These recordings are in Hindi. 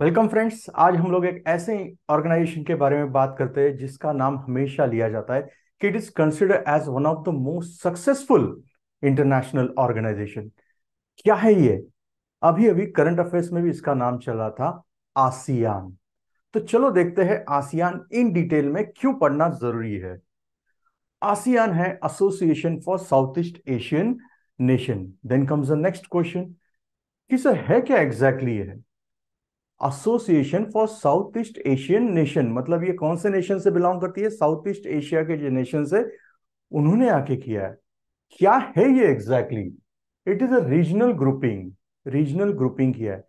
वेलकम फ्रेंड्स आज हम लोग एक ऐसे ऑर्गेनाइजेशन के बारे में बात करते हैं जिसका नाम हमेशा लिया जाता है कि it is consider as one of the most successful international organisation क्या है ये अभी अभी करंट अफेयर्स में भी इसका नाम चल रहा था आसियान तो चलो देखते हैं आसियान इन डिटेल में क्यों पढ़ना जरूरी है आसियान है association for south east Asian nation then comes the next question कि सर है क्या एग्जैक्टली exactly है association for south east Asian nation मतलब ये कौन से नेशन से बिलोंग करती है साउथ ईस्ट एशिया के जो नेशन से उन्होंने आके किया है क्या है ये exactly it is a regional grouping regional grouping किया है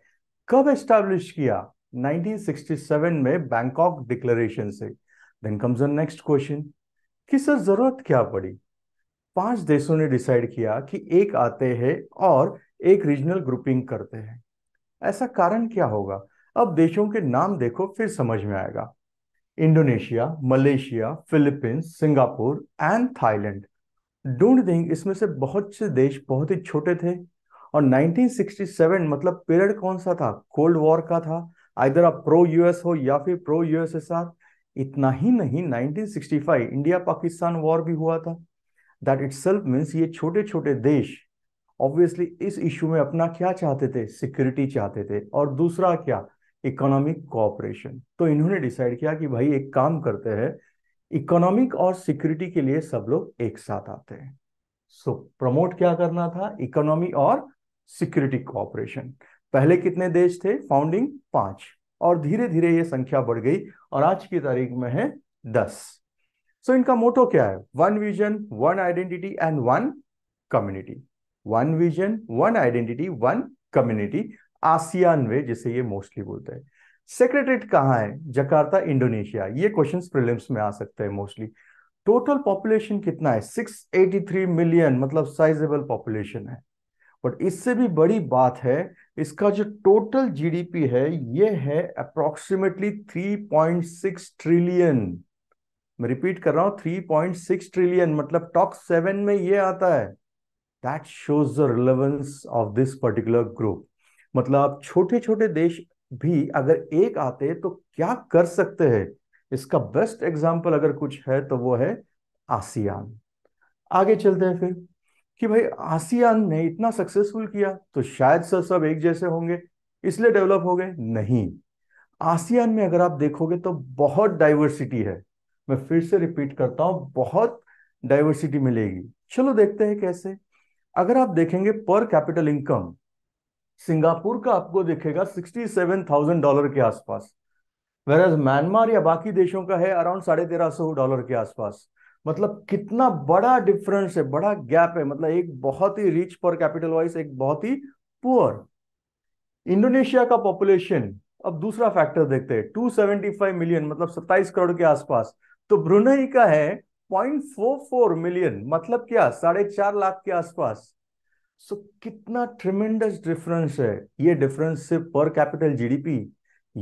कब एस्टैब्लिश किया 1967 में बैंकॉक डिक्लेरेशन से then comes the next question कि सर जरूरत क्या पड़ी पांच देशों ने डिसाइड किया कि एक आते हैं और एक रीजनल ग्रुपिंग करते हैं ऐसा कारण क्या होगा अब देशों के नाम देखो फिर समझ में आएगा Indonesia Malaysia Philippines Singapore and Thailand don't think इसमें से बहुत से देश बहुत ही छोटे थे और 1967 मतलब पीरियड कौन सा था कोल्ड वॉर का था आइधर आप प्रो यूएस हो या फिर प्रो यूएसएसआर इतना ही नहीं 1965 इंडिया पाकिस्तान वॉर भी हुआ था दैट इट सेल्फ मीन्स ये छोटे छोटे देश ऑब्वियसली इस इशू में अपना क्या चाहते थे सिक्योरिटी चाहते थे और दूसरा क्या इकोनॉमिक कोऑपरेशन तो इन्होंने डिसाइड किया कि भाई एक काम करते हैं इकोनॉमिक और सिक्योरिटी के लिए सब लोग एक साथ आते हैं सो so, प्रमोट क्या करना था इकोनॉमी और सिक्योरिटी कोऑपरेशन पहले कितने देश थे फाउंडिंग पांच और धीरे धीरे ये संख्या बढ़ गई और आज की तारीख में है दस सो so, इनका मोटो क्या है one vision one identity and one community one vision one identity one community ASEAN way जिसे ये मोस्टली बोलते हैं सेक्रेटरीट कहाँ है जकार्ता इंडोनेशिया ये क्वेश्चन प्रिलिम्स में आ सकते हैं मोस्टली टोटल पॉपुलेशन कितना है 683 मिलियन मतलब साइजेबल पॉपुलेशन है बट इससे भी बड़ी बात है इसका जो टोटल जीडीपी है ये है अप्रोक्सीमेटली 3.6 ट्रिलियन मैं रिपीट कर रहा हूं 3.6 ट्रिलियन मतलब टॉप सेवन में ये आता है that shows the relevance of this particular group मतलब छोटे छोटे देश भी अगर एक आते तो क्या कर सकते हैं इसका बेस्ट एग्जाम्पल अगर कुछ है तो वो है आसियान आगे चलते हैं फिर कि भाई आसियान ने इतना सक्सेसफुल किया तो शायद सर सब एक जैसे होंगे इसलिए डेवलप हो गए नहीं आसियान में अगर आप देखोगे तो बहुत डाइवर्सिटी है मैं फिर से रिपीट करता हूं बहुत डाइवर्सिटी मिलेगी चलो देखते हैं कैसे अगर आप देखेंगे पर कैपिटल इनकम सिंगापुर का आपको देखेगा सिक्सटी सेवन थाउजेंड डॉलर के आसपास वेरज म्यांमार या बाकी देशों का है अराउंड साढ़े तेरह सौ डॉलर के आसपास मतलब कितना बड़ा डिफरेंस है बड़ा गैप है मतलब एक बहुत ही रिच पर कैपिटल वाइज एक बहुत ही पुअर इंडोनेशिया का पॉपुलेशन अब दूसरा फैक्टर देखते हैं फाइव मिलियन मतलब सत्ताईस करोड़ के आसपास तो ब्रुनई का है पॉइंट फोर फोर मिलियन मतलब क्या साढ़े चार लाख के आसपास सो so, कितना ट्रिमेंडस डिफरेंस है ये डिफरेंस सिर्फ पर कैपिटल जीडीपी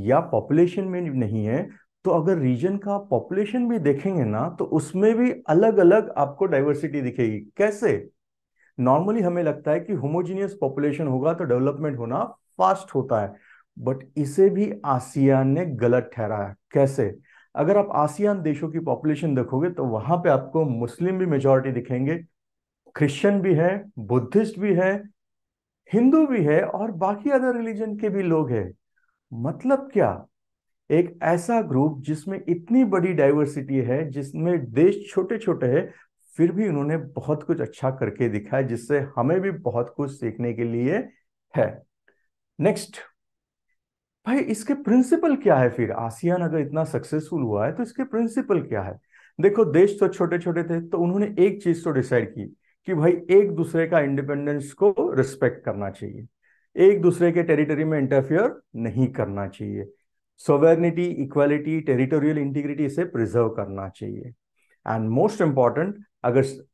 या पॉपुलेशन में नहीं है तो अगर रीजन का पॉपुलेशन भी देखेंगे ना तो उसमें भी अलग अलग आपको डाइवर्सिटी दिखेगी कैसे नॉर्मली हमें लगता है कि होमोजीनियस पॉपुलेशन होगा तो डेवलपमेंट होना फास्ट होता है बट इसे भी आसियान ने गलत ठहराया कैसे अगर आप आसियान देशों की पॉपुलेशन देखोगे तो वहां पे आपको मुस्लिम भी मेजोरिटी दिखेंगे क्रिश्चियन भी है बुद्धिस्ट भी है हिंदू भी है और बाकी अदर रिलीजन के भी लोग हैं मतलब क्या एक ऐसा ग्रुप जिसमें इतनी बड़ी डाइवर्सिटी है जिसमें देश छोटे छोटे हैं फिर भी उन्होंने बहुत कुछ अच्छा करके दिखा है जिससे हमें भी बहुत कुछ सीखने के लिए है नेक्स्ट भाई इसके प्रिंसिपल क्या है फिर आसियान अगर इतना सक्सेसफुल हुआ है तो इसके प्रिंसिपल क्या है देखो देश तो छोटे छोटे थे तो उन्होंने एक चीज तो डिसाइड की कि भाई एक दूसरे का इंडिपेंडेंस को रिस्पेक्ट करना चाहिए एक दूसरे के टेरिटरी में इंटरफियर नहीं करना चाहिए सोवेरनिटी इक्वालिटी टेरिटोरियल इंटीग्रिटी इसे प्रिजर्व करना चाहिए एंड मोस्ट इम्पॉर्टेंट अगर तो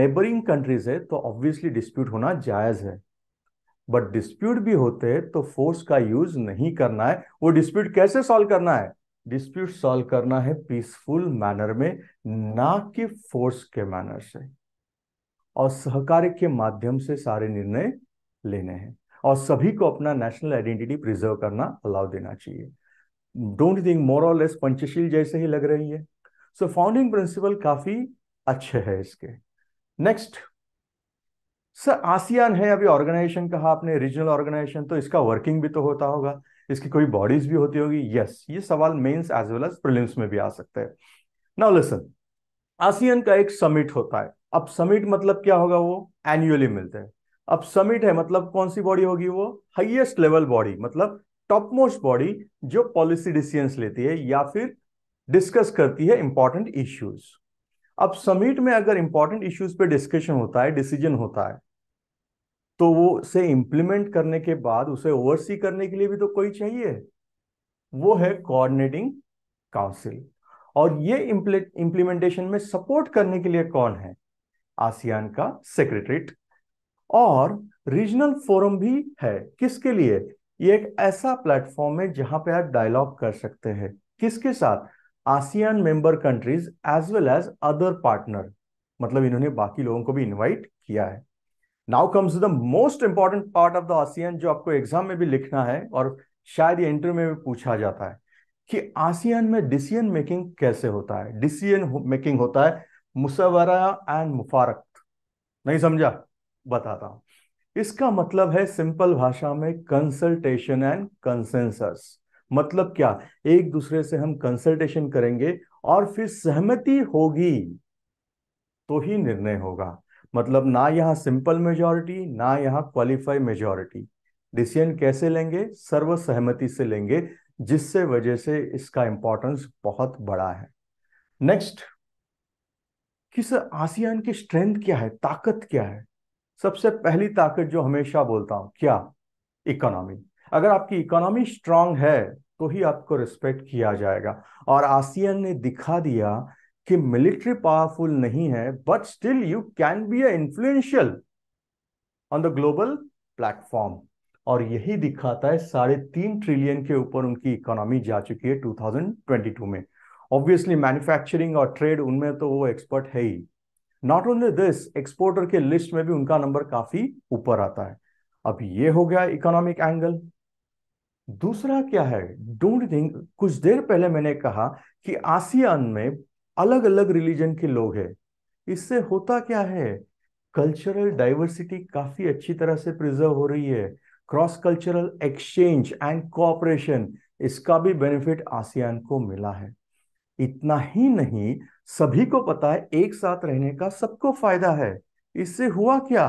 नेबरिंग कंट्रीज है तो ऑब्वियसली डिस्प्यूट होना जायज है बट डिस्प्यूट भी होते हैं तो फोर्स का यूज नहीं करना है वो डिस्प्यूट कैसे सॉल्व करना है डिस्प्यूट सॉल्व करना है पीसफुल मैनर में ना कि फोर्स के मैनर से और सहकार्य के माध्यम से सारे निर्णय लेने हैं और सभी को अपना नेशनल आइडेंटिटी प्रिजर्व करना अलाउ देना चाहिए डोंट थिंक मोर और लेस पंचशील जैसे ही लग रही है सो फाउंडिंग प्रिंसिपल काफी अच्छे है इसके नेक्स्ट सर आसियान है अभी ऑर्गेनाइजेशन कहा आपने रीजनल ऑर्गेनाइजेशन तो इसका वर्किंग भी तो होता होगा इसकी कोई बॉडीज भी होती होगी यस ये सवाल mains as well as prelims में भी आ सकते हैं नाउ लिसन आसियान का एक समिट होता है अब समिट मतलब क्या होगा वो एनुअली मिलते हैं अब समिट है मतलब कौन सी बॉडी होगी वो हाइएस्ट लेवल बॉडी मतलब टॉप मोस्ट बॉडी जो पॉलिसी डिसीजंस लेती है या फिर डिस्कस करती है इंपॉर्टेंट इश्यूज अब समिट में अगर इंपॉर्टेंट इश्यूज पे डिस्कशन होता है डिसीजन होता है तो वो उसे इंप्लीमेंट करने के बाद उसे ओवरसी करने के लिए भी तो कोई चाहिए वो है कोऑर्डिनेटिंग काउंसिल और ये इंप्लीमेंटेशन में सपोर्ट करने के लिए कौन है आसियान का सेक्रेटरीट और रीजनल फोरम भी है किसके लिए ये एक ऐसा प्लेटफॉर्म है जहां पे आप डायलॉग कर सकते हैं किसके साथ ASEAN member countries as well as other partner मतलब इन्होंने बाकी लोगों को भी इनवाइट किया है now comes the most important part of the ASEAN जो आपको एग्जाम में भी लिखना है और शायद ये इंटरव्यू में भी पूछा जाता है कि आसियान में डिसीजन मेकिंग कैसे होता है डिसीजन मेकिंग होता है मुसवरा एंड मुफारक नहीं समझा बताता हूं इसका मतलब है सिंपल भाषा में कंसल्टेशन एंड कंसेंसस मतलब क्या एक दूसरे से हम कंसल्टेशन करेंगे और फिर सहमति होगी तो ही निर्णय होगा मतलब ना यहाँ सिंपल मेजॉरिटी ना यहाँ क्वालिफाई मेजॉरिटी डिसीजन कैसे लेंगे सर्वसहमति से लेंगे जिससे वजह से इसका इंपॉर्टेंस बहुत बड़ा है नेक्स्ट कि सर आसियान की स्ट्रेंथ क्या है ताकत क्या है सबसे पहली ताकत जो हमेशा बोलता हूं क्या इकोनॉमी अगर आपकी इकोनॉमी स्ट्रांग है तो ही आपको रिस्पेक्ट किया जाएगा और आसियान ने दिखा दिया कि मिलिट्री पावरफुल नहीं है but still you can be a influential on the global platform और यही दिखाता है साढ़े तीन ट्रिलियन के ऊपर उनकी इकोनॉमी जा चुकी है 2022 में ऑब्वियसली मैन्युफैक्चरिंग और ट्रेड उनमें तो वो एक्सपर्ट है ही नॉट ओनली दिस एक्सपोर्टर के लिस्ट में भी उनका नंबर काफी ऊपर आता है अब ये हो गया इकोनॉमिक एंगल दूसरा क्या है डोंट थिंक कुछ देर पहले मैंने कहा कि आसियान में अलग अलग रिलीजन के लोग हैं इससे होता क्या है कल्चरल डाइवर्सिटी काफी अच्छी तरह से प्रिजर्व हो रही है cross cultural exchange and cooperation इसका भी बेनिफिट आसियान को मिला है इतना ही नहीं सभी को पता है एक साथ रहने का सबको फायदा है इससे हुआ क्या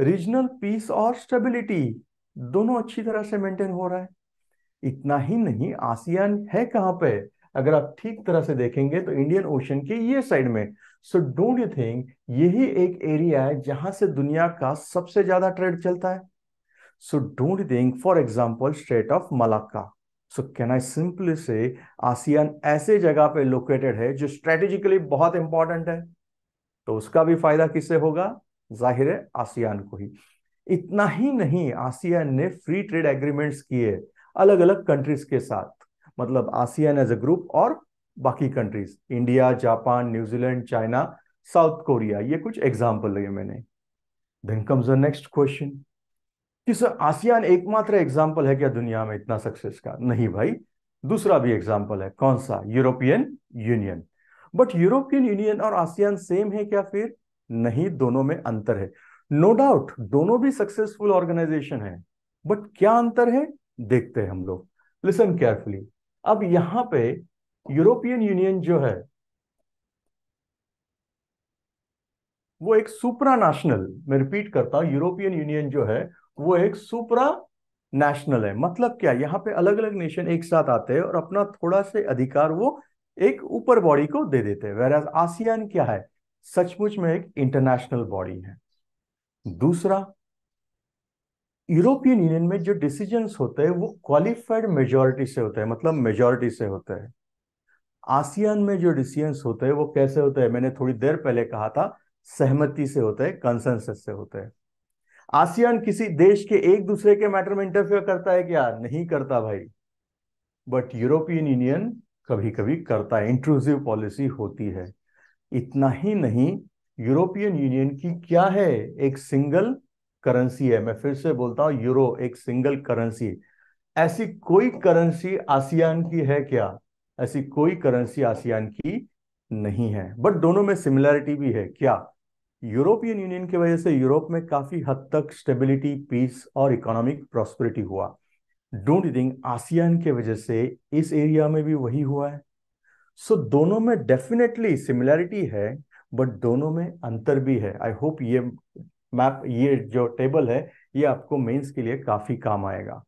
रीजनल पीस और स्टेबिलिटी दोनों अच्छी तरह से मेंटेन हो रहा है इतना ही नहीं आसियान है कहां पे अगर आप ठीक तरह से देखेंगे तो इंडियन ओशन के ये साइड में सो डोंट यू थिंक यही एक एरिया है जहां से दुनिया का सबसे ज्यादा ट्रेड चलता है so don't think for example state of Malacca so can I simply say ASEAN ऐसे जगह पे लोकेटेड है जो स्ट्रेटेजिकली बहुत इंपॉर्टेंट है तो उसका भी फायदा किससे होगा जाहिर है आसियान को ही इतना ही नहीं आसियान ने फ्री ट्रेड एग्रीमेंट्स किए अलग अलग कंट्रीज के साथ मतलब आसियान एज ए ग्रुप और बाकी countries India Japan New Zealand China South Korea ये कुछ एग्जाम्पल लगे मैंने then comes the next question कि सर आसियान एकमात्र एग्जाम्पल है क्या दुनिया में इतना सक्सेस का नहीं भाई दूसरा भी एग्जाम्पल है कौन सा European Union but European Union और आसियान सेम है क्या फिर नहीं दोनों में अंतर है नो no डाउट दोनों भी सक्सेसफुल ऑर्गेनाइजेशन है बट क्या अंतर है देखते हैं हम लोग लिसन केयरफुली अब यहां पे यूरोपियन यूनियन जो है वो एक सुपरा नेशनल मैं रिपीट करता हूं यूरोपियन यूनियन जो है वो एक सुपरा नेशनल है मतलब क्या यहाँ पे अलग अलग नेशन एक साथ आते हैं और अपना थोड़ा से अधिकार वो एक ऊपर बॉडी को दे देते हैं वेराज आसियान क्या है सचमुच में एक इंटरनेशनल बॉडी है दूसरा यूरोपियन यूनियन में जो डिसीजंस होते हैं वो क्वालिफाइड मेजोरिटी से होते हैं मतलब मेजोरिटी से होते हैं आसियान में जो डिसीजंस होते हैं वो कैसे होते हैं मैंने थोड़ी देर पहले कहा था सहमति से होते हैं कंसेंसस से होते हैं आसियान किसी देश के एक दूसरे के मैटर में इंटरफेयर करता है क्या नहीं करता भाई बट यूरोपियन यूनियन कभी कभी करता है इंक्लूसिव पॉलिसी होती है इतना ही नहीं यूरोपियन यूनियन की क्या है एक सिंगल करेंसी है मैं फिर से बोलता हूं यूरो एक सिंगल करेंसी ऐसी कोई करेंसी आसियान की है क्या ऐसी कोई करेंसी आसियान की नहीं है बट दोनों में सिमिलैरिटी भी है क्या यूरोपियन यूनियन की वजह से यूरोप में काफी हद तक स्टेबिलिटी पीस और इकोनॉमिक प्रॉस्पेरिटी हुआ डोंट थिंक आसियान के वजह से इस एरिया में भी वही हुआ है सो so, दोनों में डेफिनेटली सिमिलैरिटी है बट दोनों में अंतर भी है आई होप ये मैप ये जो टेबल है ये आपको मेंस के लिए काफी काम आएगा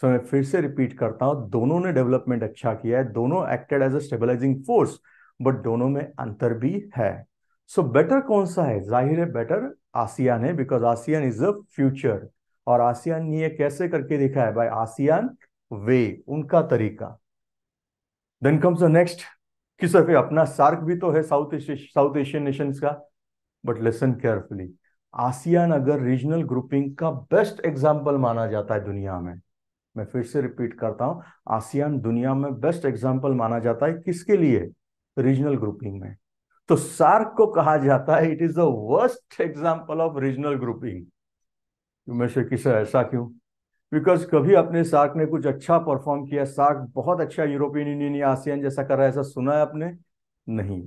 सो so, मैं फिर से रिपीट करता हूँ दोनों ने डेवलपमेंट अच्छा किया है दोनों acted as a stabilising force but दोनों में अंतर भी है सो बेटर कौन सा है जाहिर है बेटर आसियान है because ASEAN is a future और आसियान ने ये कैसे करके दिखा है भाई आसियान वे उनका तरीका देन कम्स द नेक्स्ट कि सर अपना सार्क भी तो है साउथ साउथ एशियन नेशंस का बट लेसन केयरफुली आसियान अगर रीजनल ग्रुपिंग का बेस्ट एग्जाम्पल माना जाता है दुनिया में मैं फिर से रिपीट करता हूं आसियान दुनिया में बेस्ट एग्जाम्पल माना जाता है किसके लिए रीजनल ग्रुपिंग में तो सार्क को कहा जाता है it is the worst example of regional grouping में से किस ऐसा क्यों बिकॉज कभी अपने सार्क ने कुछ अच्छा परफॉर्म किया सार्क बहुत अच्छा यूरोपियन यूनियन या आसियान जैसा कर रहा है ऐसा सुना है आपने नहीं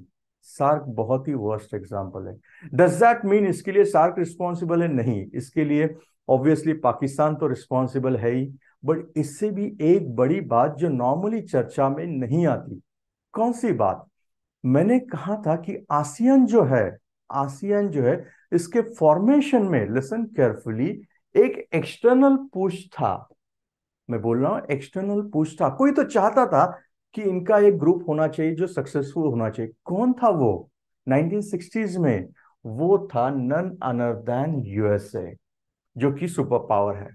सार्क बहुत ही वर्स्ट एग्जाम्पल है डज दैट मीन इसके लिए सार्क रिस्पॉन्सिबल है नहीं इसके लिए ऑब्वियसली पाकिस्तान तो रिस्पॉन्सिबल है ही बट इससे भी एक बड़ी बात जो नॉर्मली चर्चा में नहीं आती कौन सी बात मैंने कहा था कि आसियन जो है आसियन जो है इसके फॉर्मेशन में लिसन केयरफुली एक एक्सटर्नल पुश था मैं बोल रहा हूं एक्सटर्नल पुश था कोई तो चाहता था कि इनका एक ग्रुप होना चाहिए जो सक्सेसफुल होना चाहिए कौन था वो 1960s में वो था नन अनर देन यूएसए जो कि सुपर पावर है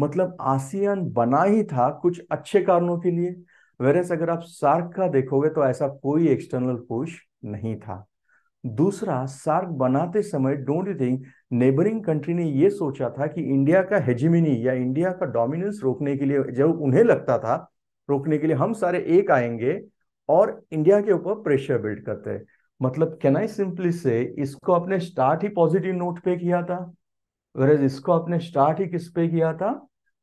मतलब आसियान बना ही था कुछ अच्छे कारणों के लिए वेरस अगर आप सार्क का देखोगे तो ऐसा कोई एक्सटर्नल पुश नहीं था दूसरा सार्क बनाते समय don't you think neighbouring country ने यह सोचा था कि इंडिया का हेजिमिनी या इंडिया का डोमिनेंस रोकने के लिए जब उन्हें लगता था रोकने के लिए हम सारे एक आएंगे और इंडिया के ऊपर प्रेशर बिल्ड करते मतलब कैन आई सिंपली से इसको अपने स्टार्ट ही पॉजिटिव नोट पे किया था वेरेज इसको अपने स्टार्ट ही किस पे किया था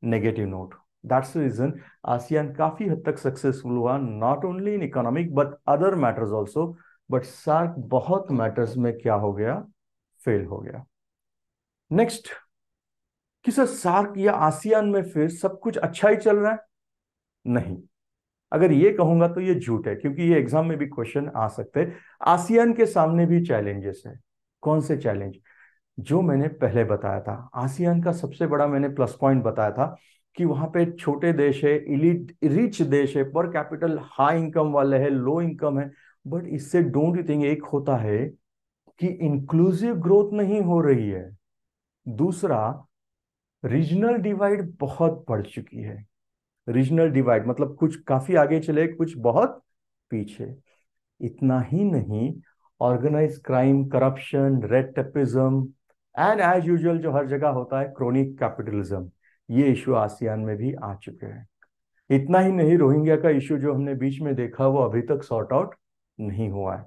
negative note that's reason ASEAN काफी हद तक सक्सेसफुल हुआ not only in economic but other matters also but SAARC बहुत मैटर्स में क्या हो गया फेल हो गया नेक्स्ट कि सर सार्क या आसियान में फिर सब कुछ अच्छा ही चल रहा है नहीं अगर ये कहूंगा तो ये झूठ है क्योंकि ये एग्जाम में भी क्वेश्चन आ सकते हैं आसियान के सामने भी चैलेंजेस है कौन से चैलेंज जो मैंने पहले बताया था आसियान का सबसे बड़ा मैंने प्लस पॉइंट बताया था कि वहां पे छोटे देश है इलीट रिच देश है पर कैपिटल हाई इनकम वाले है लो इनकम है बट इससे डोंट यू थिंक एक होता है कि इंक्लूसिव ग्रोथ नहीं हो रही है दूसरा रीजनल डिवाइड बहुत बढ़ चुकी है रीजनल डिवाइड मतलब कुछ काफी आगे चले कुछ बहुत पीछे इतना ही नहीं organise crime corruption red tapism and as usual जो हर जगह होता है क्रोनिक कैपिटलिज्म ये इशू आसियान में भी आ चुके हैं इतना ही नहीं रोहिंग्या का इशू जो हमने बीच में देखा वो अभी तक सॉर्ट आउट नहीं हुआ है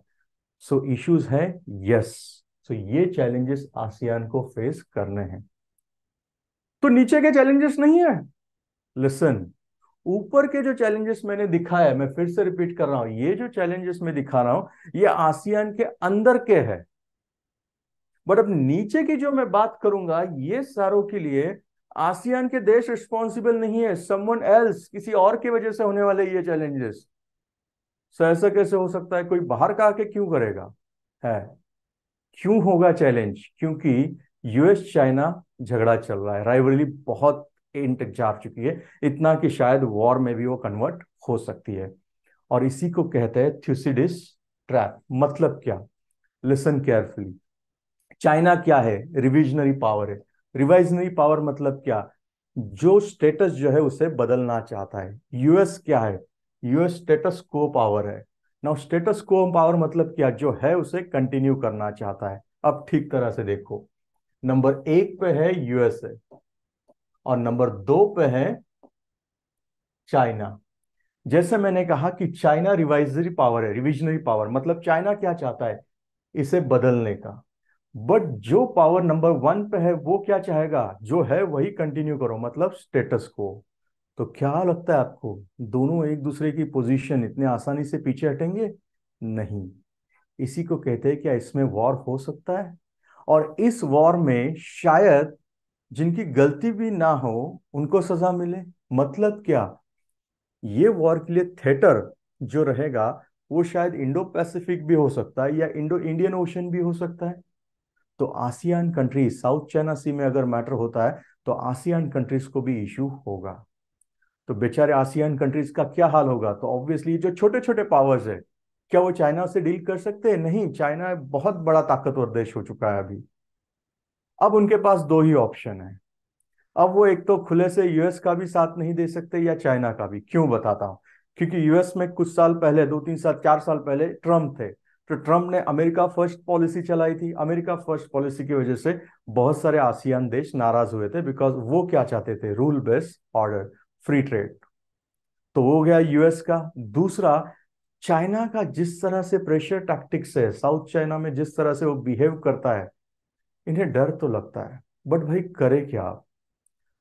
सो इश्यूज हैं यस सो ये चैलेंजेस आसियान को फेस करने हैं तो नीचे के चैलेंजेस नहीं है लिसन ऊपर के जो चैलेंजेस मैंने दिखाया मैं फिर से रिपीट कर रहा हूं ये जो चैलेंजेस मैं दिखा रहा हूं ये आसियान के अंदर के है बट अब नीचे की जो मैं बात करूंगा ये सारों के लिए आसियान के देश रिस्पॉन्सिबल नहीं है समवन एल्स किसी और की वजह से होने वाले ये चैलेंजेस सो ऐसा कैसे हो सकता है कोई बाहर का आके क्यों करेगा है क्यों होगा चैलेंज क्योंकि यूएस चाइना झगड़ा चल रहा है राइवलरी बहुत इन तक जा चुकी है इतना कि शायद वॉर में भी वो कन्वर्ट हो सकती है और इसी को कहते हैं थ्यूसिडिस ट्रैप मतलब क्या लिसन केयरफुली चाइना क्या है रिविजनरी पावर है रिवाइजनरी पावर मतलब क्या जो स्टेटस जो है उसे बदलना चाहता है यूएस क्या है यूएस स्टेटस को पावर है नाउ स्टेटस को पावर मतलब क्या जो है उसे कंटिन्यू करना चाहता है अब ठीक तरह से देखो नंबर एक पे है यूएसए और नंबर दो पे है चाइना जैसे मैंने कहा कि चाइना रिवाइजरी पावर है रिविजनरी पावर मतलब चाइना क्या चाहता है इसे बदलने का बट जो पावर नंबर वन पे है वो क्या चाहेगा जो है वही कंटिन्यू करो मतलब स्टेटस को तो क्या लगता है आपको दोनों एक दूसरे की पोजीशन इतने आसानी से पीछे हटेंगे नहीं इसी को कहते हैं क्या इसमें वॉर हो सकता है और इस वॉर में शायद जिनकी गलती भी ना हो उनको सजा मिले मतलब क्या ये वॉर के लिए थिएटर जो रहेगा वो शायद इंडो पैसिफिक भी हो सकता है या इंडो इंडियन ओशन भी हो सकता है तो ASEAN countries South China Sea में अगर मैटर होता है तो आसियान कंट्रीज को भी इशू होगा तो बेचारे आसियान कंट्रीज का क्या हाल होगा तो ऑब्वियसली जो छोटे छोटे पावर्स है क्या वो चाइना से डील कर सकते हैं नहीं चाइना बहुत बड़ा ताकतवर देश हो चुका है अभी अब उनके पास दो ही ऑप्शन है अब वो एक तो खुले से यूएस का भी साथ नहीं दे सकते या चाइना का भी क्यों बताता हूं क्योंकि यूएस में कुछ साल पहले दो तीन साल चार साल पहले ट्रम्प थे तो ट्रंप ने अमेरिका फर्स्ट पॉलिसी चलाई थी अमेरिका फर्स्ट पॉलिसी की वजह से बहुत सारे आसियान देश नाराज हुए थे बिकॉज वो क्या चाहते थे rule based order free trade तो वो गया यूएस का दूसरा चाइना का जिस तरह से प्रेशर टैक्टिक्स है साउथ चाइना में जिस तरह से वो बिहेव करता है इन्हें डर तो लगता है बट भाई करे क्या आप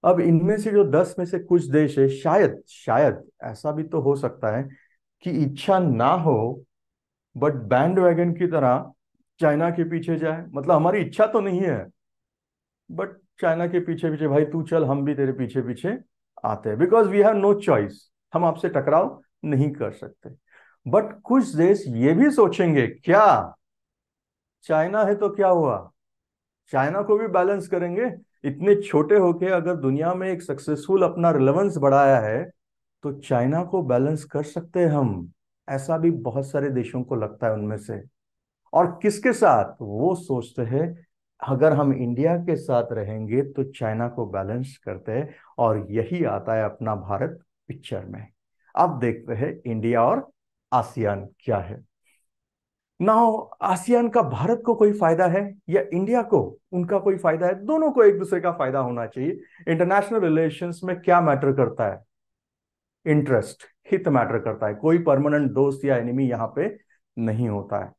अब इनमें से जो दस में से कुछ देश है शायद शायद ऐसा भी तो हो सकता है कि इच्छा ना हो बट बैंड वैगन की तरह चाइना के पीछे जाए मतलब हमारी इच्छा तो नहीं है बट चाइना के पीछे पीछे भाई तू चल हम भी तेरे पीछे पीछे आते हैं because we have no choice हम आपसे टकराव नहीं कर सकते बट कुछ देश ये भी सोचेंगे क्या चाइना है तो क्या हुआ चाइना को भी बैलेंस करेंगे इतने छोटे होके अगर दुनिया में एक सक्सेसफुल अपना रिलेवेंस बढ़ाया है तो चाइना को बैलेंस कर सकते हैं हम ऐसा भी बहुत सारे देशों को लगता है उनमें से और किसके साथ वो सोचते हैं अगर हम इंडिया के साथ रहेंगे तो चाइना को बैलेंस करते हैं और यही आता है अपना भारत पिक्चर में अब देखते हैं इंडिया और आसियान क्या है ना आसियान का भारत को कोई फायदा है या इंडिया को उनका कोई फायदा है दोनों को एक दूसरे का फायदा होना चाहिए इंटरनेशनल रिलेशंस में क्या मैटर करता है इंटरेस्ट हित मैटर करता है कोई परमानेंट दोस्त या एनिमी यहाँ पे नहीं होता है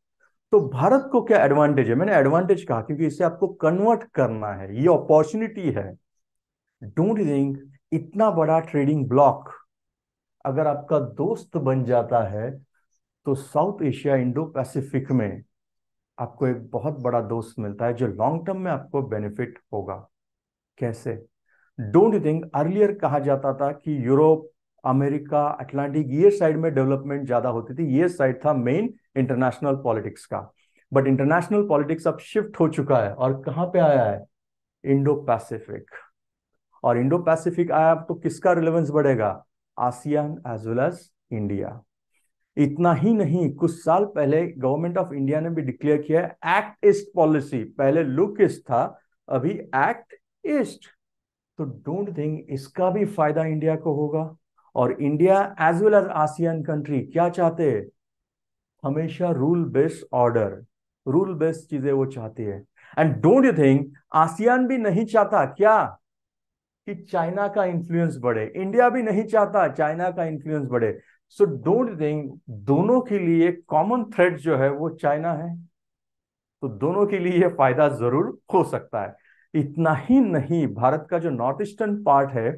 तो भारत को क्या एडवांटेज है मैंने एडवांटेज कहा क्योंकि इसे आपको कन्वर्ट करना है ये अपॉर्चुनिटी है डोंट थिंक इतना बड़ा ट्रेडिंग ब्लॉक अगर आपका दोस्त बन जाता है तो साउथ एशिया इंडो पैसिफिक में आपको एक बहुत बड़ा दोस्त मिलता है जो लॉन्ग टर्म में आपको बेनिफिट होगा कैसे डोंट थिंक अर्लियर कहा जाता था कि यूरोप अमेरिका अटलांटिक ये साइड में डेवलपमेंट ज्यादा होती थी ये साइड था मेन इंटरनेशनल पॉलिटिक्स का बट इंटरनेशनल पॉलिटिक्स अब शिफ्ट हो चुका है और कहां पे आया है इंडो पैसिफिक और इंडो पैसिफिक आया तो किसका रिलेवेंस बढ़ेगा ASEAN as well as India इतना ही नहीं कुछ साल पहले गवर्नमेंट ऑफ इंडिया ने भी डिक्लेयर किया एक्ट ईस्ट पॉलिसी पहले लुक ईस्ट था अभी एक्ट ईस्ट तो डोंट थिंक इसका भी फायदा इंडिया को होगा और India as well as ASEAN country क्या चाहते हैं हमेशा rule based order rule based चीजें वो चाहती है and don't you think ASEAN भी नहीं चाहता क्या कि चाइना का इन्फ्लुएंस बढ़े इंडिया भी नहीं चाहता चाइना का इन्फ्लुएंस बढ़े सो डोंट यू थिंक दोनों के लिए कॉमन थ्रेड जो है वो चाइना है तो दोनों के लिए फायदा जरूर हो सकता है इतना ही नहीं भारत का जो नॉर्थ ईस्टर्न पार्ट है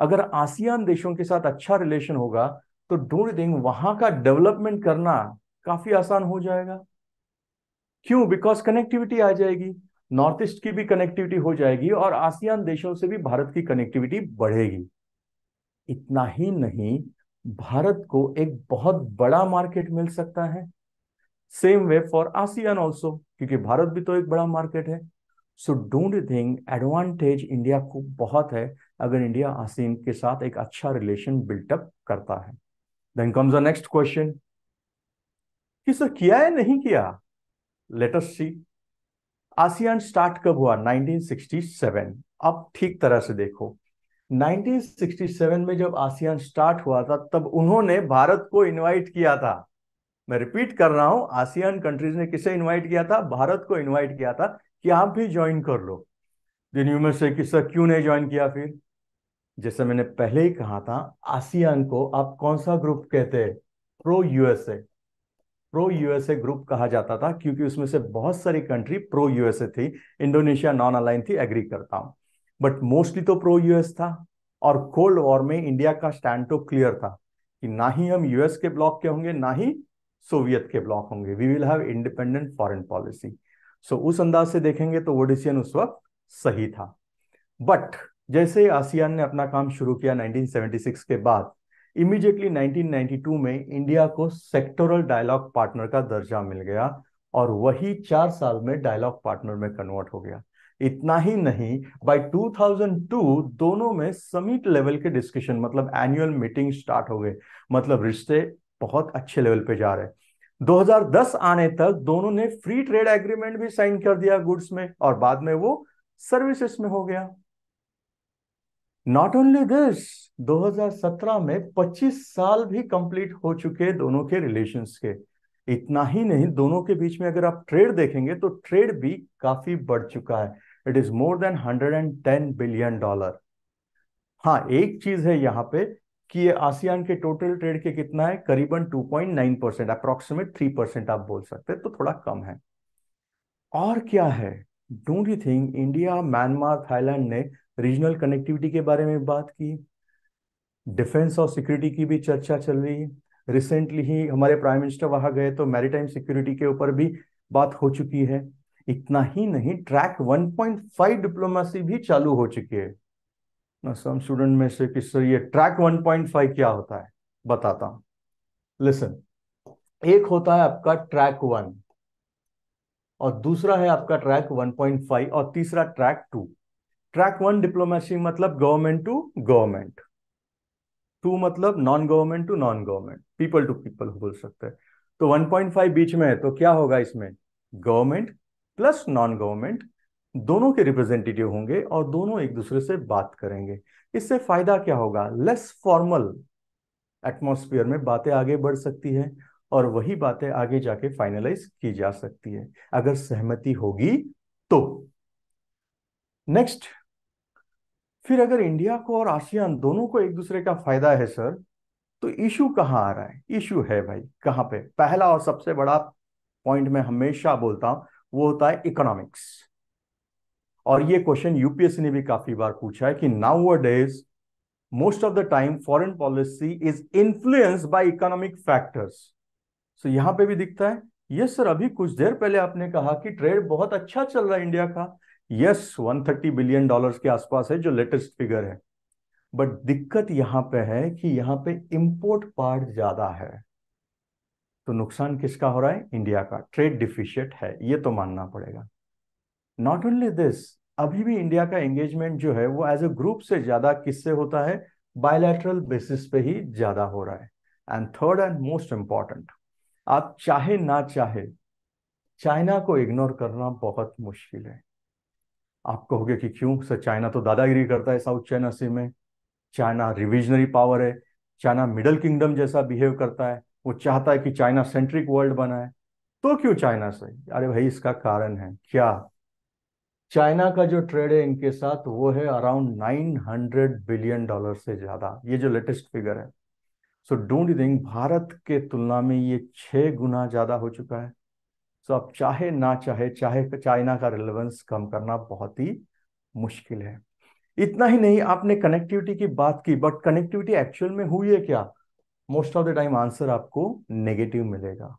अगर आसियान देशों के साथ अच्छा रिलेशन होगा तो डोंट थिंक वहां का डेवलपमेंट करना काफी आसान हो जाएगा क्यों बिकॉज कनेक्टिविटी आ जाएगी नॉर्थ ईस्ट की भी कनेक्टिविटी हो जाएगी और आसियान देशों से भी भारत की कनेक्टिविटी बढ़ेगी इतना ही नहीं भारत को एक बहुत बड़ा मार्केट मिल सकता है same way for ASEAN also क्योंकि भारत भी तो एक बड़ा मार्केट है so don't think advantage India को बहुत है अगर इंडिया आसियान के साथ एक अच्छा रिलेशन बिल्टअप करता है देन कम्स नेक्स्ट क्वेश्चन कि सर किया है नहीं किया लेटस सी आसियान स्टार्ट कब हुआ 1967 अब ठीक तरह से देखो 1967 में जब आसियान स्टार्ट हुआ था तब उन्होंने भारत को इनवाइट किया था मैं रिपीट कर रहा हूं आसियान कंट्रीज ने किसे इनवाइट किया था भारत को इनवाइट किया था कि आप भी ज्वाइन कर लो दिन यू में से किसा क्यों नहीं ज्वाइन किया फिर जैसे मैंने पहले ही कहा था आसियान को आप कौन सा ग्रुप कहते हैं pro USA pro USA group कहा जाता था क्योंकि उसमें से बहुत सारी कंट्री प्रो यूएसए थी इंडोनेशिया नॉन अलाइन थी एग्री करता हूं बट मोस्टली तो प्रो यूएस था और कोल्ड वॉर में इंडिया का स्टैंड तो क्लियर था कि ना ही हम यूएस के ब्लॉक के होंगे ना ही सोवियत के ब्लॉक होंगे we will have independent foreign policy so उस अंदाज से देखेंगे तो वो डिसीजन उस वक्त सही था बट जैसे आसियान ने अपना काम शुरू किया 1976 के बाद इमीडिएटली 1992 में इंडिया को सेक्टोरल डायलॉग पार्टनर का दर्जा मिल गया और वही चार साल में डायलॉग पार्टनर में कन्वर्ट हो गया इतना ही नहीं बाय 2002 दोनों में समिट लेवल के डिस्कशन मतलब एनुअल मीटिंग स्टार्ट हो गए मतलब रिश्ते बहुत अच्छे लेवल पे जा रहे हैं 2010 आने तक दोनों ने फ्री ट्रेड एग्रीमेंट भी साइन कर दिया गुड्स में और बाद में वो सर्विसेज में हो गया नॉट ओनली दिस 2017 में 25 साल भी कंप्लीट हो चुके दोनों के रिलेशंस के इतना ही नहीं दोनों के बीच में अगर आप ट्रेड देखेंगे तो ट्रेड भी काफी बढ़ चुका है it is more than 110 billion dollar हाँ एक चीज है यहाँ पे कि ये आसियान के टोटल ट्रेड के कितना है करीबन 2.9 परसेंट अप्रोक्सीमेट थ्री परसेंट आप बोल सकते हैं तो थोड़ा कम है और क्या है don't you think India Myanmar Thailand ने रीजनल कनेक्टिविटी के बारे में बात की डिफेंस और सिक्योरिटी की भी चर्चा चल रही है रिसेंटली ही हमारे प्राइम मिनिस्टर वहां गए तो मैरिटाइम सिक्योरिटी के ऊपर भी बात हो चुकी है इतना ही नहीं ट्रैक 1.5 डिप्लोमेसी भी चालू हो चुकी है ना सम स्टूडेंट में से कि सर ये ट्रैक 1.5 क्या होता है बताता हूं लिसन एक होता है आपका ट्रैक वन और दूसरा है आपका ट्रैक 1.5 और तीसरा track two track one diplomacy मतलब गवर्नमेंट टू गवर्नमेंट टू मतलब non government to non government people to people बोल सकते हैं तो 1.5 बीच में है तो क्या होगा इसमें गवर्नमेंट प्लस नॉन गवर्नमेंट दोनों के रिप्रेजेंटेटिव होंगे और दोनों एक दूसरे से बात करेंगे इससे फायदा क्या होगा लेस फॉर्मल एटमोस्फियर में बातें आगे बढ़ सकती है और वही बातें आगे जाके फाइनलाइज की जा सकती है अगर सहमति होगी तो नेक्स्ट फिर अगर इंडिया को और आसियान दोनों को एक दूसरे का फायदा है सर तो इशू कहाँ आ रहा है इशू है भाई कहाँ पे पहला और सबसे बड़ा पॉइंट मैं हमेशा बोलता हूं वो होता है इकोनॉमिक्स और ये क्वेश्चन यूपीएससी ने भी काफी बार पूछा है कि nowadays most of the time foreign policy is influence by economic factors so यहां पे भी दिखता है यस सर अभी कुछ देर पहले आपने कहा कि ट्रेड बहुत अच्छा चल रहा है इंडिया का यस 130 बिलियन डॉलर्स के आसपास है जो लेटेस्ट फिगर है बट दिक्कत यहां पे है कि यहां पे इंपोर्ट पार्ट ज्यादा है तो नुकसान किसका हो रहा है इंडिया का ट्रेड डिफिशियट है ये तो मानना पड़ेगा नॉट ओनली दिस अभी भी इंडिया का एंगेजमेंट जो है वो एज ए ग्रुप से ज्यादा किससे होता है बायोलैटरल बेसिस पे ही ज्यादा हो रहा है and third and most important आप चाहे ना चाहे चाइना को इग्नोर करना बहुत मुश्किल है आप कहोगे कि क्यों सर चाइना तो दादागिरी करता है साउथ चाइना सी में चाइना रिविजनरी पावर है चाइना मिडल किंगडम जैसा बिहेव करता है वो चाहता है कि चाइना सेंट्रिक वर्ल्ड बनाए तो क्यों चाइना से अरे भाई इसका कारण है क्या चाइना का जो ट्रेड है इनके साथ वो है अराउंड 900 बिलियन डॉलर से ज्यादा ये जो लेटेस्ट फिगर है सो डोंट थिंक भारत के तुलना में ये छह गुना ज्यादा हो चुका है तो आप चाहे ना चाहे चाहे चाइना का रिलेवेंस कम करना बहुत ही मुश्किल है इतना ही नहीं आपने कनेक्टिविटी की बात की बट कनेक्टिविटी एक्चुअल में हुई है क्या most of the time answer आपको नेगेटिव मिलेगा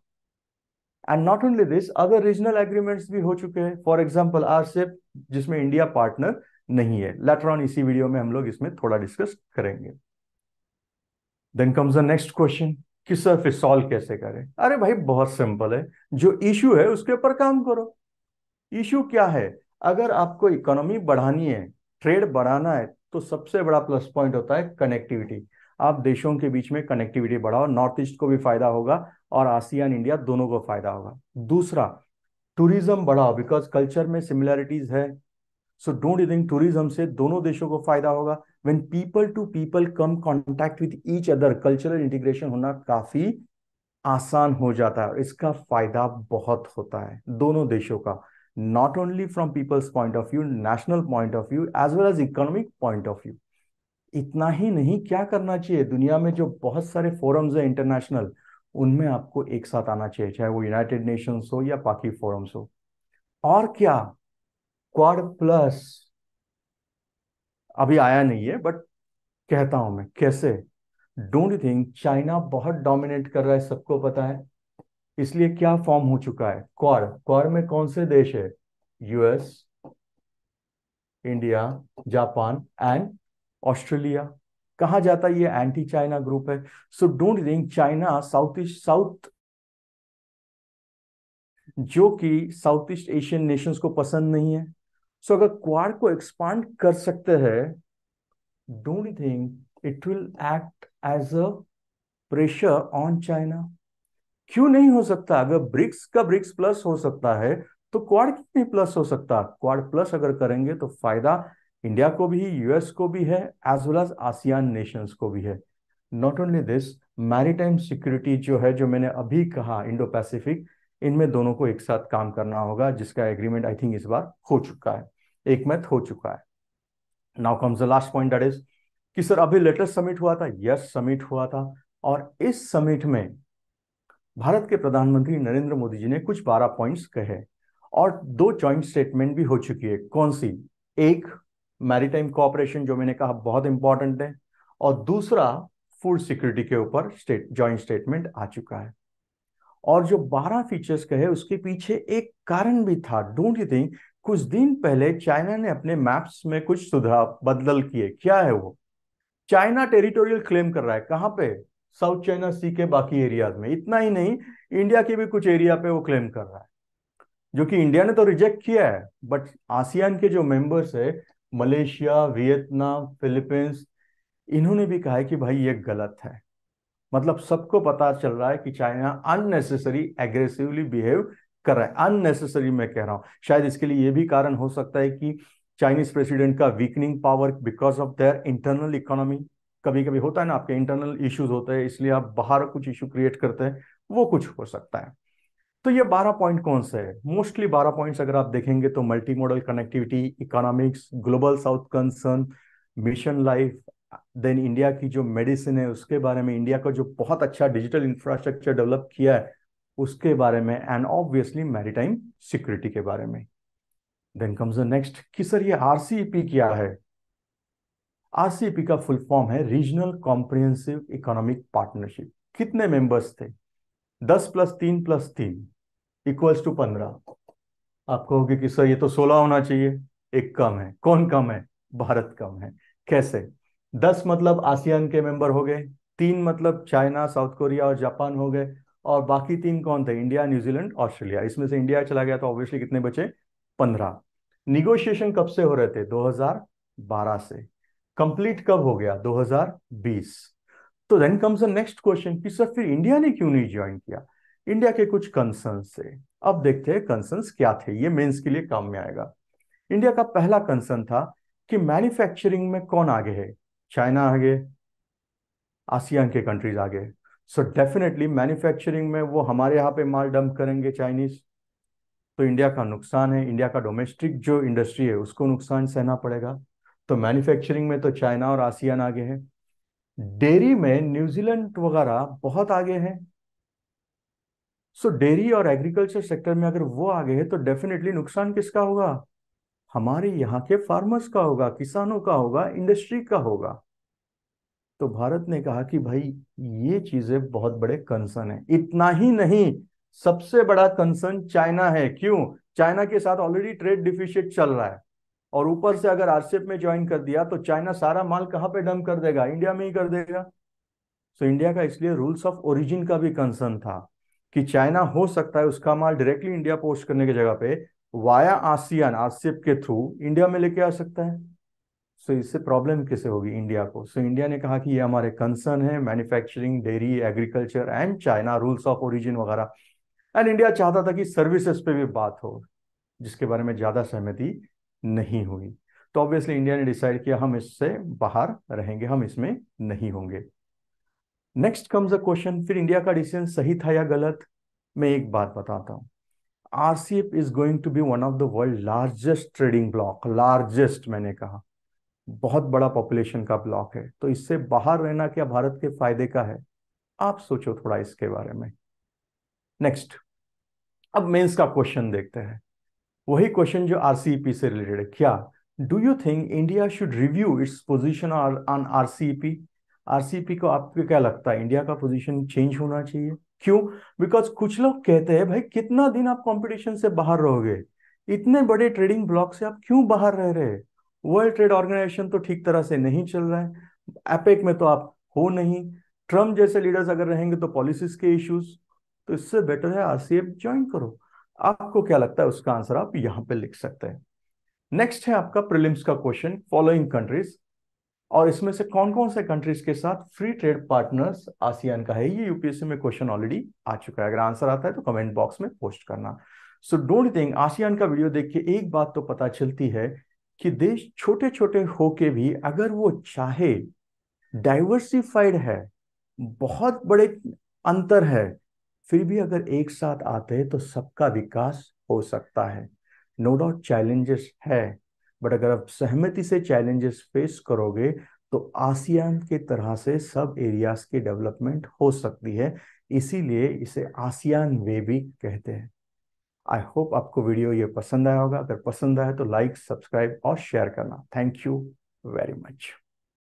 and not only this other regional agreements भी हो चुके हैं फॉर एग्जाम्पल आर जिसमें इंडिया पार्टनर नहीं है लेटर ऑन इसी वीडियो में हम लोग इसमें थोड़ा डिस्कस करेंगे then comes the next question कि सर फिर सॉल्व कैसे करें अरे भाई बहुत सिंपल है जो इशू है उसके ऊपर काम करो इशू क्या है अगर आपको इकोनॉमी बढ़ानी है ट्रेड बढ़ाना है तो सबसे बड़ा प्लस पॉइंट होता है कनेक्टिविटी आप देशों के बीच में कनेक्टिविटी बढ़ाओ नॉर्थ ईस्ट को भी फायदा होगा और आसियान इंडिया दोनों को फायदा होगा दूसरा टूरिज्म बढ़ाओ बिकॉज कल्चर में सिमिलैरिटीज है so don't you think tourism से दोनों देशों को फायदा होगा when people to people come contact with each other cultural integration होना काफी आसान हो जाता है इसका फायदा बहुत होता है दोनों देशों का not only from peoples point of view national point of view as well as economic point of view इतना ही नहीं क्या करना चाहिए दुनिया में जो बहुत सारे फोरम्स है इंटरनेशनल उनमें आपको एक साथ आना चाहिए चाहे वो यूनाइटेड नेशंस हो या बाकी फोरम्स हो और क्या क्वाड प्लस अभी आया नहीं है बट कहता हूं मैं कैसे डोंट यू थिंक चाइना बहुत डोमिनेट कर रहा है सबको पता है इसलिए क्या फॉर्म हो चुका है क्वार क्वार में कौन से देश है US India Japan and Australia कहा जाता है ये एंटी चाइना ग्रुप है so don't think China south east south जो कि साउथ ईस्ट एशियन नेशंस को पसंद नहीं है सो अगर क्वार को एक्सपांड कर सकते हैं don't you think it will act as a pressure on China क्यों नहीं हो सकता अगर ब्रिक्स का ब्रिक्स प्लस हो सकता है तो क्वाड क्यों नहीं प्लस हो सकता क्वाड प्लस अगर करेंगे तो फायदा इंडिया को भी यूएस को भी है as well as ASEAN nations को भी है not only this maritime security जो है जो मैंने अभी कहा इंडो पैसिफिक इनमें दोनों को एक साथ काम करना होगा जिसका एग्रीमेंट आई थिंक इस बार हो चुका है एक मत हो चुका है now comes the last point that is कि सर अभी लेटेस्ट समिट हुआ था यस समिट हुआ था और इस समिट में भारत के प्रधानमंत्री नरेंद्र मोदी जी ने कुछ बारह पॉइंट्स कहे और दो जॉइंट स्टेटमेंट भी हो चुकी है कौन सी एक मैरीटाइम कोऑपरेशन जो मैंने कहा बहुत इंपॉर्टेंट है और दूसरा फूड सिक्योरिटी के ऊपर स्टेट जॉइंट स्टेटमेंट आ चुका है और जो बारह फीचर्स कहे उसके पीछे एक कारण भी था डोंट यू थिंक कुछ दिन पहले चाइना ने अपने मैप्स में कुछ सुधार बदल किए क्या है वो चाइना टेरिटोरियल क्लेम कर रहा है कहाँ पे साउथ चाइना सी के बाकी एरियाज में इतना ही नहीं इंडिया के भी कुछ एरिया पे वो क्लेम कर रहा है जो कि इंडिया ने तो रिजेक्ट किया है बट आसियान के जो मेंबर्स है मलेशिया वियतनाम फिलीपींस इन्होंने भी कहा है कि भाई ये गलत है मतलब सबको पता चल रहा है कि चाइना अननेसेसरी एग्रेसिवली बिहेव कर रहा है अननेसेसरी मैं कह रहा हूं शायद इसके लिए यह भी कारण हो सकता है कि चाइनीज प्रेसिडेंट का weakening power because of their internal economy कभी कभी होता है ना आपके इंटरनल इश्यूज होते हैं इसलिए आप बाहर कुछ इशू क्रिएट करते हैं वो कुछ हो सकता है तो ये बारह पॉइंट कौन से है मोस्टली बारह पॉइंट अगर आप देखेंगे तो multi modal connectivity economics global south concern mission life then India की जो मेडिसिन है उसके बारे में इंडिया का जो बहुत अच्छा डिजिटल इंफ्रास्ट्रक्चर डेवलप किया है उसके बारे में एंड ऑब्वियसली मैरिटाइम सिक्योरिटी के बारे में देन कम्स द नेक्स्ट कि सर ये आरसीईपी e क्या है आरसीईपी e का फुल फॉर्म है रीजनल कॉम्प्रिहेंसिव इकोनॉमिक पार्टनरशिप कितने मेंबर्स थे दस प्लस तीन प्लस तीन इक्वल्स टू पंद्रह आप कहोगे कि सर ये तो सोलह होना चाहिए एक कम है कौन कम है भारत कम है कैसे दस मतलब आसियान के मेंबर हो गए तीन मतलब चाइना साउथ कोरिया और जापान हो गए और बाकी तीन कौन थे इंडिया न्यूजीलैंड ऑस्ट्रेलिया इसमें से इंडिया चला गया तो ऑब्वियसली कितने बचे पंद्रह निगोशिएशन कब से हो रहे थे 2012 से कंप्लीट कब हो गया 2020 तो देन कम्स नेक्स्ट क्वेश्चन कि सर फिर इंडिया ने क्यों नहीं ज्वाइन किया इंडिया के कुछ कंसर्न्स थे अब देखते हैं कंसर्न्स क्या थे ये मेंस के लिए काम में आएगा इंडिया का पहला कंसर्न था कि मैन्युफैक्चरिंग में कौन आगे है चाइना आगे आसियान के कंट्रीज आगे सो डेफिनेटली मैन्युफैक्चरिंग में वो हमारे यहाँ पे माल डंप करेंगे चाइनीज तो इंडिया का नुकसान है इंडिया का डोमेस्टिक जो इंडस्ट्री है उसको नुकसान सहना पड़ेगा तो मैन्युफैक्चरिंग में तो चाइना और आसियान आगे है डेयरी में न्यूजीलैंड वगैरह बहुत आगे हैं सो so, डेयरी और एग्रीकल्चर सेक्टर में अगर वो आगे है तो डेफिनेटली नुकसान किसका होगा हमारे यहाँ के फार्मर्स का होगा किसानों का होगा इंडस्ट्री का होगा तो भारत ने कहा कि भाई ये चीजें बहुत बड़े कंसर्न है इतना ही नहीं सबसे बड़ा कंसर्न चाइना है क्यों चाइना के साथ ऑलरेडी ट्रेड डिफिशिट चल रहा है और ऊपर से अगर आरसीएफ में ज्वाइन कर दिया तो चाइना सारा माल कहां पे डंप कर देगा इंडिया में ही कर देगा सो so, इंडिया का इसलिए रूल्स ऑफ ओरिजिन का भी कंसर्न था कि चाइना हो सकता है उसका माल डायरेक्टली इंडिया पोस्ट करने की जगह पे वाया आसियान आसिप के थ्रू इंडिया में लेके आ सकता है सो so, इससे प्रॉब्लम कैसे होगी इंडिया को सो so, इंडिया ने कहा कि ये हमारे कंसर्न है manufacturing dairy agriculture and China rules of origin वगैरह एंड इंडिया चाहता था कि सर्विसेज पे भी बात हो जिसके बारे में ज़्यादा सहमति नहीं हुई तो ऑब्वियसली इंडिया ने डिसाइड किया हम इससे बाहर रहेंगे हम इसमें नहीं होंगे नेक्स्ट कम्स अ क्वेश्चन फिर इंडिया का डिसीजन सही था या गलत मैं एक बात बताता हूँ RCEP is going to be one of the world largest trading block largest मैंने कहा बहुत बड़ा पॉपुलेशन का ब्लॉक है तो इससे बाहर रहना क्या भारत के फायदे का है आप सोचो थोड़ा इसके बारे में नेक्स्ट अब मेंस का क्वेश्चन देखते हैं वही क्वेश्चन जो आरसीईपी e से रिलेटेड है क्या do you think India should review its position on RCEP RCEP को आपको क्या लगता है इंडिया का पोजिशन चेंज होना चाहिए क्यों बिकॉज कुछ लोग कहते हैं भाई कितना दिन आप कंपटीशन से बाहर रहोगे इतने बड़े ट्रेडिंग ब्लॉक से आप क्यों बाहर रह रहे वर्ल्ड ट्रेड ऑर्गेनाइजेशन तो ठीक तरह से नहीं चल रहा है एपेक में तो आप हो नहीं ट्रम्प जैसे लीडर्स अगर रहेंगे तो पॉलिसीज के इश्यूज तो इससे बेटर है आरसीएफ ज्वाइन करो आपको क्या लगता है उसका आंसर आप यहां पे लिख सकते हैं नेक्स्ट है आपका प्रिलिम्स का क्वेश्चन फॉलोइंग कंट्रीज और इसमें से कौन कौन से कंट्रीज के साथ फ्री ट्रेड पार्टनर्स आसियान का है ये यूपीएससी में क्वेश्चन ऑलरेडी आ चुका है अगर आंसर आता है तो कमेंट बॉक्स में पोस्ट करना सो डोंट थिंक आसियान का वीडियो देख के एक बात तो पता चलती है कि देश छोटे छोटे होके भी अगर वो चाहे डाइवर्सिफाइड है बहुत बड़े अंतर है फिर भी अगर एक साथ आते हैं तो सबका विकास हो सकता है नो डाउट चैलेंजेस है बट अगर आप सहमति से चैलेंजेस फेस करोगे तो आसियान के तरह से सब एरियाज की डेवलपमेंट हो सकती है इसीलिए इसे आसियान वे भी कहते हैं आई होप आपको वीडियो ये पसंद आया होगा अगर पसंद आया तो लाइक सब्सक्राइब और शेयर करना थैंक यू वेरी मच